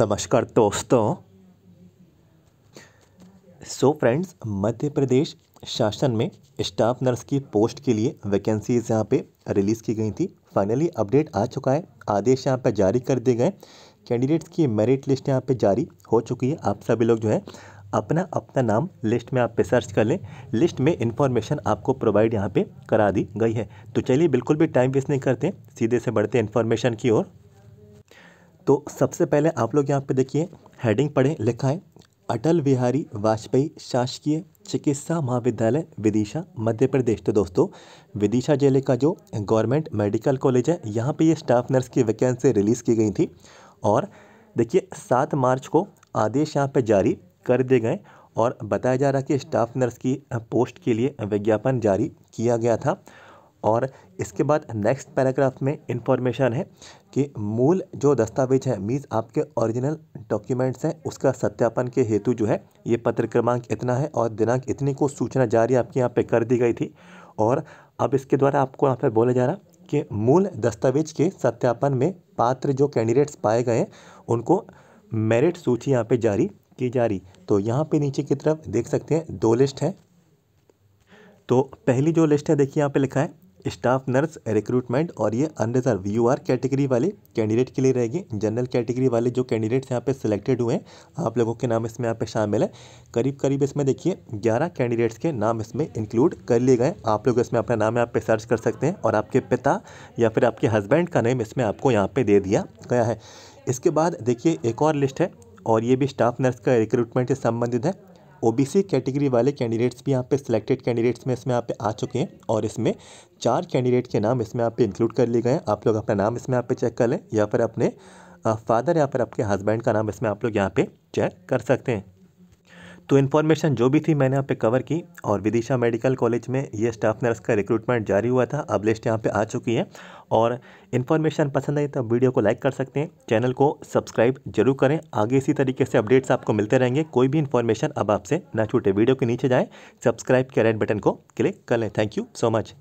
नमस्कार दोस्तों so friends मध्य प्रदेश शासन में स्टाफ नर्स की पोस्ट के लिए वैकेंसीज यहाँ पे रिलीज़ की गई थी फाइनली अपडेट आ चुका है आदेश यहाँ पे जारी कर दिए गए कैंडिडेट्स की मेरिट लिस्ट यहाँ पे जारी हो चुकी है आप सभी लोग जो है अपना अपना नाम लिस्ट में आप पे सर्च कर लें लिस्ट में इन्फॉर्मेशन आपको प्रोवाइड यहाँ पे करा दी गई है तो चलिए बिल्कुल भी टाइम वेस्ट नहीं करते सीधे से बढ़ते इन्फॉर्मेशन की ओर तो सबसे पहले आप लोग यहाँ पे देखिए हेडिंग पढ़ें लिखा है अटल बिहारी वाजपेयी शासकीय चिकित्सा महाविद्यालय विदिशा मध्य प्रदेश तो दोस्तों विदिशा जिले का जो गवर्नमेंट मेडिकल कॉलेज है यहाँ पे ये स्टाफ नर्स की वैकेंसी रिलीज़ की गई थी और देखिए सात मार्च को आदेश यहाँ पे जारी कर दिए गए और बताया जा रहा कि स्टाफ नर्स की पोस्ट के लिए विज्ञापन जारी किया गया था और इसके बाद नेक्स्ट पैराग्राफ में इंफॉर्मेशन है कि मूल जो दस्तावेज है मीन्स आपके ओरिजिनल डॉक्यूमेंट्स हैं उसका सत्यापन के हेतु जो है ये पत्र क्रमांक इतना है और दिनांक इतनी को सूचना जारी आपके यहाँ पे कर दी गई थी और अब इसके द्वारा आपको यहाँ पर बोला जा रहा कि मूल दस्तावेज के सत्यापन में पात्र जो कैंडिडेट्स पाए गए हैं उनको मेरिट सूची यहाँ पर जारी की जा रही तो यहाँ पर नीचे की तरफ देख सकते हैं दो लिस्ट हैं तो पहली जो लिस्ट है देखिए यहाँ पे लिखा है स्टाफ नर्स रिक्रूटमेंट और ये अनरिजर्व यू आर कैटेगरी वाले कैंडिडेट के लिए रहेगी जनरल कैटेगरी वाले जो कैंडिडेट्स यहाँ पे सिलेक्टेड हुए हैं आप लोगों के नाम इसमें यहाँ पे शामिल है करीब करीब इसमें देखिए 11 कैंडिडेट्स के नाम इसमें इंक्लूड कर लिए गए आप लोग इसमें अपना नाम यहाँ पे सर्च कर सकते हैं और आपके पिता या फिर आपके हस्बैंड का नेम इसमें आपको यहाँ पर दे दिया गया है इसके बाद देखिए एक और लिस्ट है और ये भी स्टाफ नर्स का रिक्रूटमेंट से संबंधित है ओबीसी कैटेगरी वाले कैंडिडेट्स भी यहाँ पे सिलेक्टेड कैंडिडेट्स में इसमें यहाँ पे आ चुके हैं और इसमें चार कैंडिडेट के नाम इसमें आप इंक्लूड कर लिए गए हैं आप लोग अपना नाम इसमें यहाँ पे चेक कर लें या फिर अपने फादर या फिर आपके हस्बैंड का नाम इसमें आप लोग यहाँ पे चेक कर सकते हैं तो इन्फॉर्मेशन जो भी थी मैंने यहाँ पे कवर की और विदिशा मेडिकल कॉलेज में ये स्टाफ नर्स का रिक्रूटमेंट जारी हुआ था अब लिस्ट यहाँ पे आ चुकी है और इन्फॉर्मेशन पसंद आई तो वीडियो को लाइक कर सकते हैं चैनल को सब्सक्राइब जरूर करें आगे इसी तरीके से अपडेट्स आपको मिलते रहेंगे कोई भी इन्फॉर्मेशन अब आपसे ना छूटे वीडियो के नीचे जाएँ सब्सक्राइब के रेड बटन को क्लिक कर लें थैंक यू सो मच